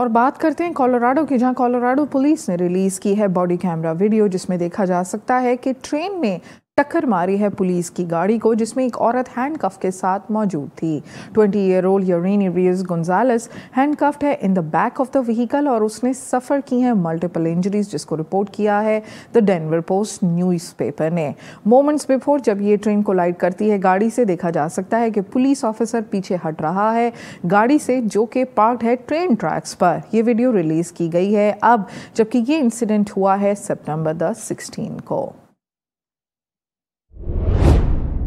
और बात करते हैं कोलोराडो की जहां कोलोराडो पुलिस ने रिलीज़ की है बॉडी कैमरा वीडियो जिसमें देखा जा सकता है कि ट्रेन में टक्कर मारी है पुलिस की गाड़ी को जिसमें एक औरत हैंड कफ के साथ मौजूद थी twenty year old Yurin Rios Gonzales handcuffed है in the back of the vehicle और उसने सफ़र की है मल्टीपल इंजरीज जिसको रिपोर्ट किया है द डेनवर पोस्ट न्यूज़पेपर ने मोमेंट्स बिफोर जब ये ट्रेन कोलाइड करती है गाड़ी से देखा जा सकता है कि पुलिस ऑफिसर पीछे हट रहा है गाड़ी से जो कि पार्क है ट्रेन ट्रैक्स पर यह वीडियो रिलीज़ की गई है अब जबकि ये इंसिडेंट हुआ है सितंबर द सिक्सटीन को